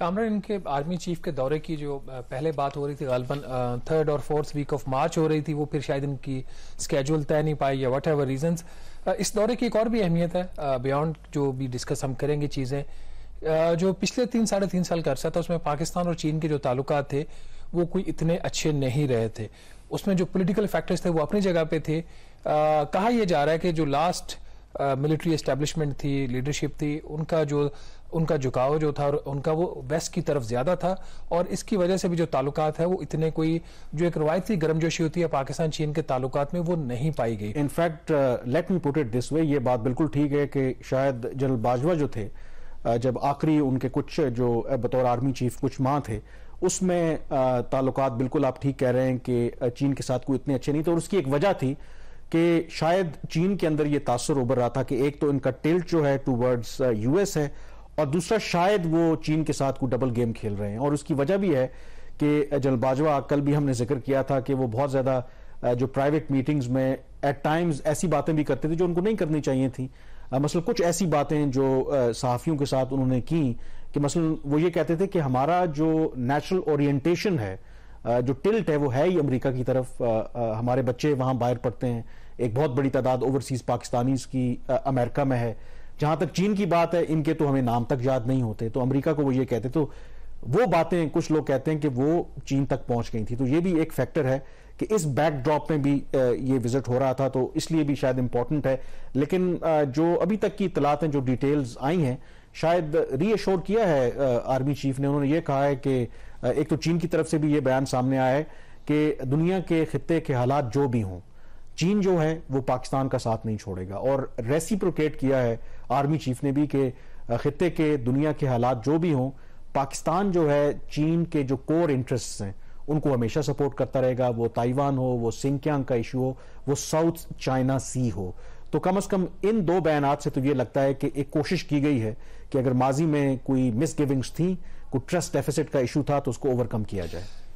कामरान इनके army chief के दौरे की जो पहले बात हो रही थी गलबन थर्ड और फोर्थ वीक ऑफ मार्च हो रही थी वो फिर शायद इनकी स्केड्यूल तय नहीं पाई या वट एवर रीजन इस दौरे की एक और भी अहमियत है बियॉन्ड जो भी डिस्कस हम करेंगे चीज़ें जो पिछले तीन साढ़े तीन साल का अर्सा था उसमें पाकिस्तान और चीन के जो ताल्लुक थे वो कोई इतने अच्छे नहीं रहे थे उसमें जो पोलिटिकल फैक्टर्स थे वो अपनी जगह पे थे आ, कहा यह जा रहा है कि जो लास्ट मिलिट्री इस्टेब्लिशमेंट थी लीडरशिप थी उनका जो उनका झुकाव जो था और उनका वो वेस्ट की तरफ ज्यादा था और इसकी वजह से भी जो ताल्लुकात है वो इतने कोई जो एक रवायती गर्मजोशी होती है पाकिस्तान चीन के ताल्लुकात में वो नहीं पाई गई in fact let me put it this way ये बात बिल्कुल ठीक है कि शायद जनरल बाजवा जो थे जब आखिरी उनके कुछ जो बतौर आर्मी चीफ कुछ माह थे उसमें ताल्लुक ताल्लुकात बिल्कुल आप ठीक कह रहे हैं कि चीन के साथ कोई इतने अच्छे नहीं थे और उसकी एक वजह थी कि शायद चीन के अंदर यह तासर उभर रहा था कि एक तो इनका टिल्ट जो है टू वर्ड्स यूएस है और दूसरा शायद वो चीन के साथ कोई डबल गेम खेल रहे हैं और उसकी वजह भी है कि uh, बाजवा कल भी हमने जिक्र किया था कि वो बहुत ज़्यादा uh, जो प्राइवेट मीटिंग्स में एट टाइम्स ऐसी बातें भी करते थे जो उनको नहीं करनी चाहिए थी uh, मसल कुछ ऐसी बातें जो सहाफ़ियों के साथ उन्होंने की कि मसल वो ये कहते थे कि हमारा जो नेचुरल ओरिएंटेशन है जो टिल्ट है वो है ही अमेरिका की तरफ हमारे बच्चे वहाँ बाहर पढ़ते हैं एक बहुत बड़ी तादाद ओवरसीज पाकिस्तानी की अमेरिका में है जहाँ तक चीन की बात है इनके तो हमें नाम तक याद नहीं होते तो अमेरिका को वो ये कहते तो वो बातें कुछ लोग कहते हैं कि वो चीन तक पहुँच गई थी तो ये भी एक फैक्टर है कि इस बैकड्रॉप में भी ये विजिट हो रहा था तो इसलिए भी शायद इंपॉर्टेंट है लेकिन जो अभी तक की इतलात हैं जो डिटेल्स आई हैं शायद रीएश्योर किया है आर्मी चीफ ने उन्होंने ये कहा है कि एक तो चीन की तरफ से भी ये बयान सामने आया है कि दुनिया के खत्े के हालात जो भी हों चीन जो है वो पाकिस्तान का साथ नहीं छोड़ेगा और रेसिप्रोकेट किया है आर्मी चीफ ने भी कि खत्े के दुनिया के हालात जो भी हों पाकिस्तान जो है चीन के जो कोर इंटरेस्ट हैं उनको हमेशा सपोर्ट करता रहेगा वो ताइवान हो वो सिंकियांग का इशू हो वो साउथ चाइना सी हो तो कम अज कम इन दो बयान से तो ये लगता है कि एक कोशिश की गई है कि अगर माजी में कोई मिसगिविंग्स थी कोई ट्रस्ट डेफिसिट का इशू था तो उसको ओवरकम किया जाए